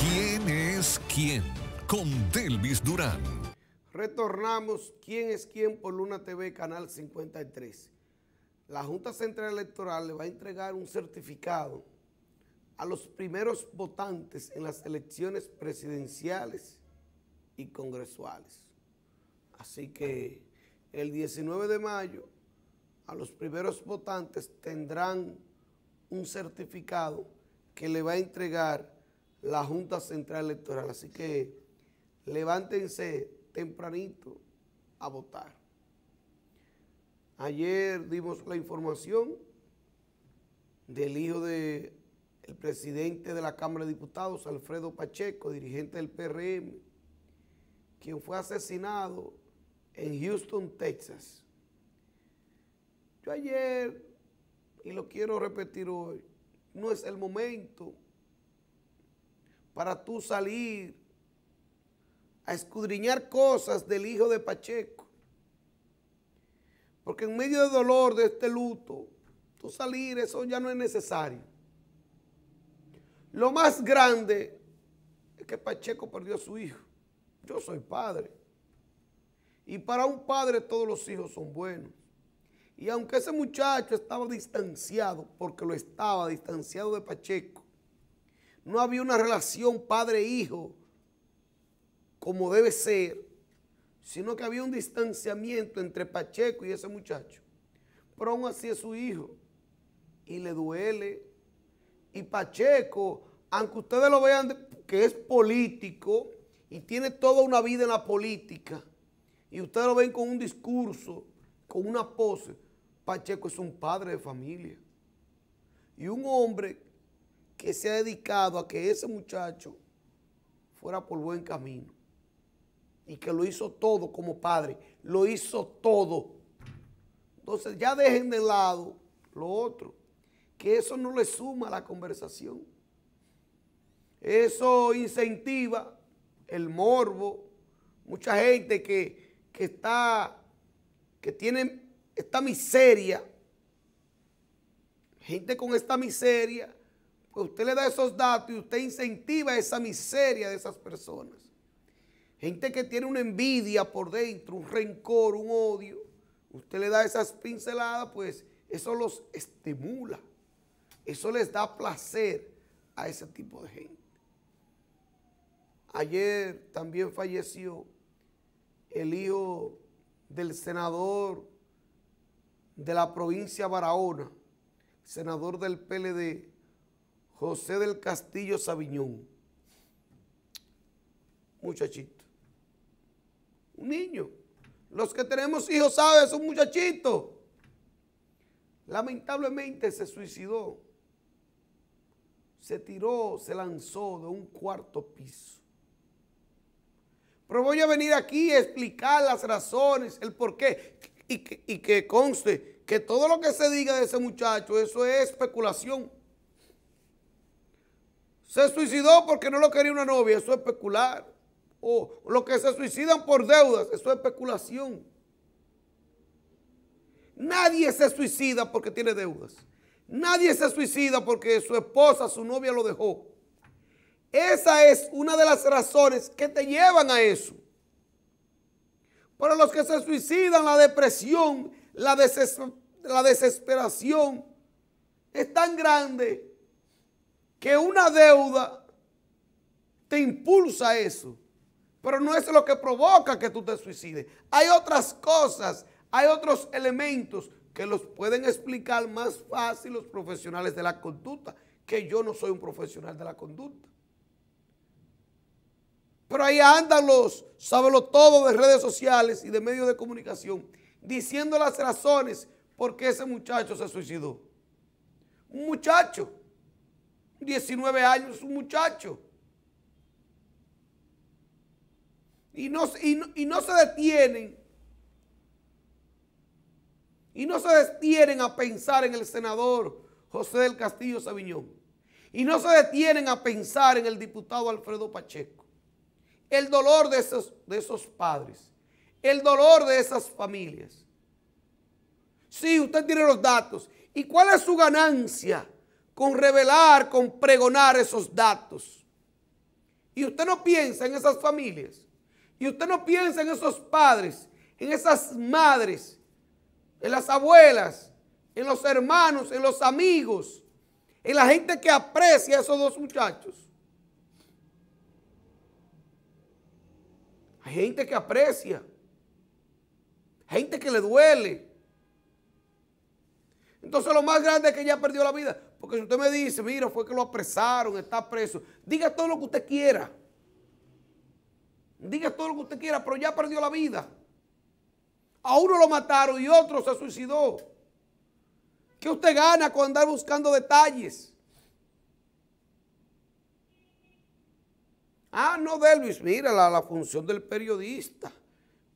¿Quién es quién? Con Delvis Durán. Retornamos. ¿Quién es quién? Por Luna TV, Canal 53. La Junta Central Electoral le va a entregar un certificado a los primeros votantes en las elecciones presidenciales y congresuales. Así que el 19 de mayo a los primeros votantes tendrán un certificado que le va a entregar la Junta Central Electoral. Así que levántense tempranito a votar. Ayer dimos la información del hijo del presidente de la Cámara de Diputados, Alfredo Pacheco, dirigente del PRM, quien fue asesinado en Houston, Texas. Yo ayer, y lo quiero repetir hoy, no es el momento para tú salir a escudriñar cosas del hijo de Pacheco. Porque en medio del dolor de este luto, tú salir, eso ya no es necesario. Lo más grande es que Pacheco perdió a su hijo. Yo soy padre. Y para un padre todos los hijos son buenos. Y aunque ese muchacho estaba distanciado, porque lo estaba distanciado de Pacheco, no había una relación padre-hijo como debe ser, sino que había un distanciamiento entre Pacheco y ese muchacho. Pero aún así es su hijo y le duele. Y Pacheco, aunque ustedes lo vean que es político y tiene toda una vida en la política, y ustedes lo ven con un discurso, con una pose, Pacheco es un padre de familia. Y un hombre que se ha dedicado a que ese muchacho fuera por buen camino. Y que lo hizo todo como padre. Lo hizo todo. Entonces ya dejen de lado lo otro. Que eso no le suma a la conversación. Eso incentiva el morbo. Mucha gente que, que está, que tiene esta miseria, gente con esta miseria, pues usted le da esos datos y usted incentiva esa miseria de esas personas. Gente que tiene una envidia por dentro, un rencor, un odio. Usted le da esas pinceladas, pues eso los estimula. Eso les da placer a ese tipo de gente. Ayer también falleció el hijo del senador de la provincia Barahona, senador del PLD, José del Castillo Sabiñón. Muchachito. Un niño. Los que tenemos hijos saben, es un muchachito. Lamentablemente se suicidó. Se tiró, se lanzó de un cuarto piso. Pero voy a venir aquí a explicar las razones, el por qué. Y que, conste que todo lo que se diga de ese muchacho, eso es especulación. Se suicidó porque no lo quería una novia, eso es especular. O los que se suicidan por deudas, eso es especulación. Nadie se suicida porque tiene deudas. Nadie se suicida porque su esposa, su novia lo dejó. Esa es una de las razones que te llevan a eso. Para los que se suicidan, la depresión, la, desesperación es tan grande que una deuda te impulsa a eso. Pero no es lo que provoca que tú te suicides. Hay otras cosas, hay otros elementos que los pueden explicar más fácil los profesionales de la conducta, que yo no soy un profesional de la conducta. Pero ahí andan los, sábelo todo de redes sociales y de medios de comunicación, diciendo las razones por qué ese muchacho se suicidó. Un muchacho, 19 años, un muchacho. Y no, y y no se detienen. Y no se detienen a pensar en el senador José del Castillo Sabiñón. Y no se detienen a pensar en el diputado Alfredo Pacheco el dolor de esos, de esos padres, el dolor de esas familias. Sí, usted tiene los datos. ¿Y cuál es su ganancia con revelar, con pregonar esos datos? Y usted no piensa en esas familias. Y usted no piensa en esos padres, en esas madres, en las abuelas, en los hermanos, en los amigos, en la gente que aprecia a esos dos muchachos. Hay gente que aprecia, gente que le duele. Entonces lo más grande es que ya perdió la vida. Porque si usted me dice, mira, fue que lo apresaron, está preso, diga todo lo que usted quiera. Diga todo lo que usted quiera, pero ya perdió la vida. A uno lo mataron y otro se suicidó. ¿Qué usted gana con andar buscando detalles? Ah, no, Delvis, mira la, función del periodista.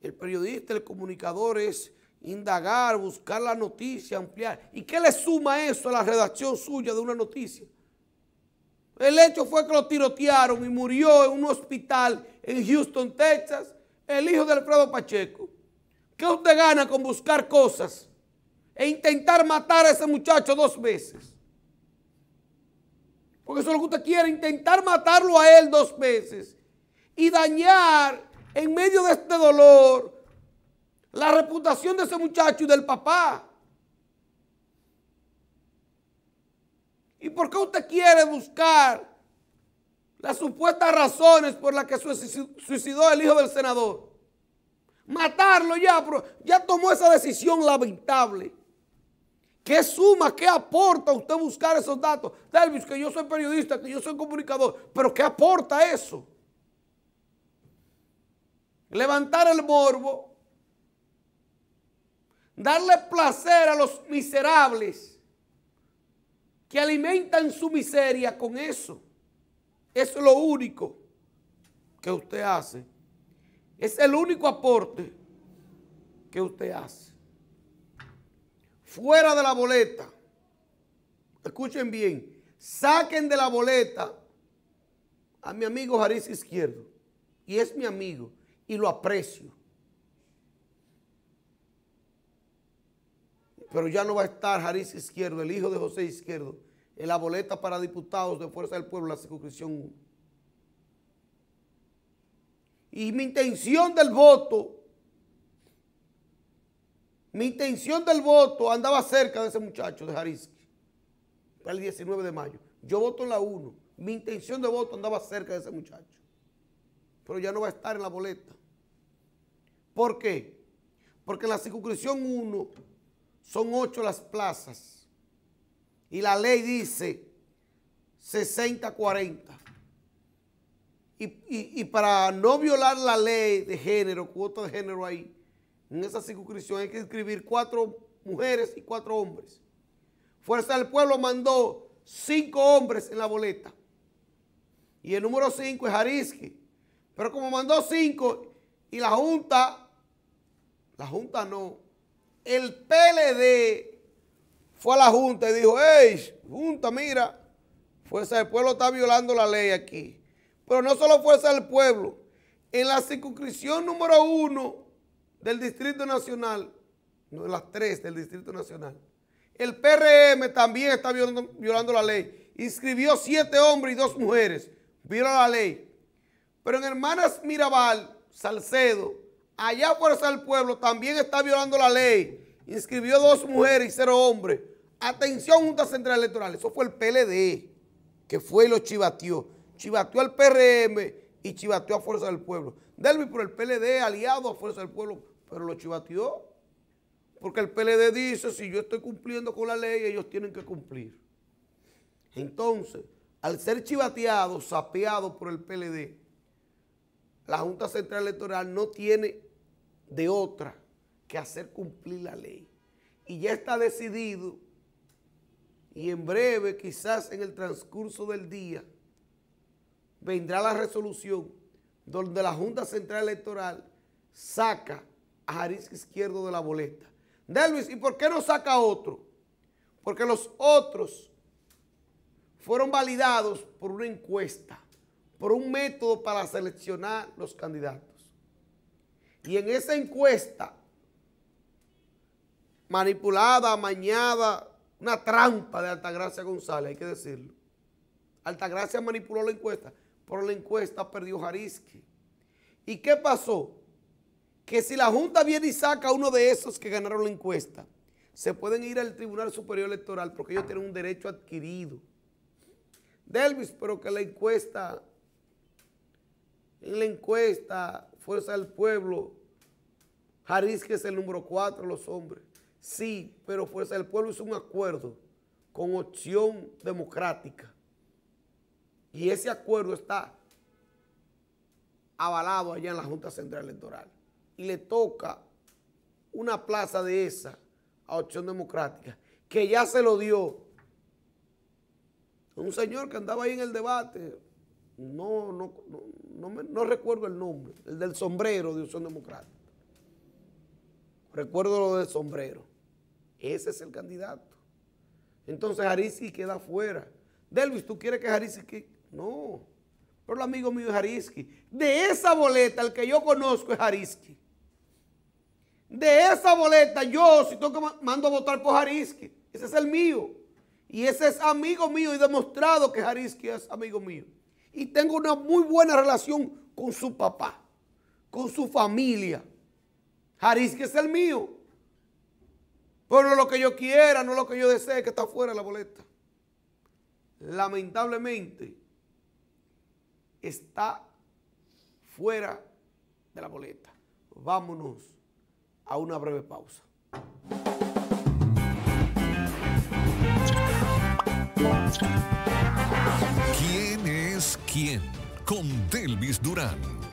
El periodista, el comunicador es indagar, buscar la noticia, ampliar. ¿Y qué le suma eso a la redacción suya de una noticia? El hecho fue que lo tirotearon y murió en un hospital en Houston, Texas, el hijo de Alfredo Pacheco. ¿Qué usted gana con buscar cosas e intentar matar a ese muchacho dos veces? porque eso es lo que usted quiere, intentar matarlo a él dos veces y dañar en medio de este dolor la reputación de ese muchacho y del papá. ¿Y por qué usted quiere buscar las supuestas razones por las que suicidó el hijo del senador? Matarlo ya, pero ya tomó esa decisión lamentable. ¿Qué suma, qué aporta usted buscar esos datos? Delvis, que yo soy periodista, que yo soy comunicador, pero ¿qué aporta eso? Levantar el morbo, darle placer a los miserables que alimentan su miseria con eso. Eso es lo único que usted hace. Es el único aporte que usted hace fuera de la boleta, escuchen bien, saquen de la boleta a mi amigo Jariz Izquierdo. Y es mi amigo y lo aprecio. Pero ya no va a estar Jariz Izquierdo, el hijo de José Izquierdo, en la boleta para diputados de Fuerza del Pueblo, la circunscripción 1. Y mi intención del voto mi intención del voto andaba cerca de ese muchacho de Jariski el 19 de mayo. Yo voto en la 1. Mi intención de voto andaba cerca de ese muchacho. Pero ya no va a estar en la boleta. ¿Por qué? Porque en la circunscripción 1 son 8 las plazas. Y la ley dice 60-40. Y, y para no violar la ley de género, cuota de género ahí, en esa circunscripción hay que inscribir cuatro mujeres y cuatro hombres. Fuerza del Pueblo mandó cinco hombres en la boleta. Y el número cinco es Arisque. Pero como mandó cinco y la Junta, la Junta no, el PLD fue a la Junta y dijo, hey, Junta, mira, Fuerza del Pueblo está violando la ley aquí. Pero no solo Fuerza del Pueblo, en la circunscripción número uno del Distrito Nacional, no, las tres del Distrito Nacional. El PRM también está violando, la ley. Inscribió siete hombres y dos mujeres. Viola la ley. Pero en Hermanas Mirabal, Salcedo, allá Fuerza del Pueblo también está violando la ley. Inscribió dos mujeres y cero hombres. Atención, Junta Central Electoral. Eso fue el PLD que fue y lo chivateó. Chivateó al PRM y chivateó a Fuerza del Pueblo. Delvi, por el PLD, aliado a Fuerza del Pueblo, pero lo chivateó. Porque el PLD dice, si yo estoy cumpliendo con la ley, ellos tienen que cumplir. Entonces, al ser chivateado, sapeado por el PLD, la Junta Central Electoral no tiene de otra que hacer cumplir la ley. Y ya está decidido, y en breve, quizás en el transcurso del día, vendrá la resolución donde la Junta Central Electoral saca Jariz izquierdo de la boleta. ¿y por qué no saca otro? Porque los otros fueron validados por una encuesta, por un método para seleccionar los candidatos. Y en esa encuesta, manipulada, amañada, una trampa de Altagracia González, hay que decirlo. Altagracia manipuló la encuesta, pero la encuesta perdió Jarisque. ¿Y qué pasó? que si la Junta viene y saca a uno de esos que ganaron la encuesta, se pueden ir al Tribunal Superior Electoral porque ellos tienen un derecho adquirido. Delvis, pero que la encuesta, en la encuesta, Fuerza del Pueblo, Jariz, que es el número cuatro los hombres. Sí, pero Fuerza del Pueblo es un acuerdo con opción democrática. Y ese acuerdo está avalado allá en la Junta Central Electoral y le toca una plaza de esa a Opción Democrática, que ya se lo dio un señor que andaba ahí en el debate, no, no, recuerdo el nombre, el del sombrero de Opción Democrática. Recuerdo lo del sombrero. Ese es el candidato. Entonces Hariski queda fuera. Delvis, ¿tú quieres que Hariski No. Pero el amigo mío es Hariski. De esa boleta, el que yo conozco es Hariski de esa boleta, yo, si tengo que mando a votar por Jariski, ese es el mío. Y ese es amigo mío y demostrado que Jariski es amigo mío. Y tengo una muy buena relación con su papá, con su familia. Jariski es el mío. Pero no lo que yo quiera, no lo que yo desee, que está fuera de la boleta. Lamentablemente, está fuera de la boleta. Vámonos a una breve pausa. ¿Quién es quién? Con Delvis Durán.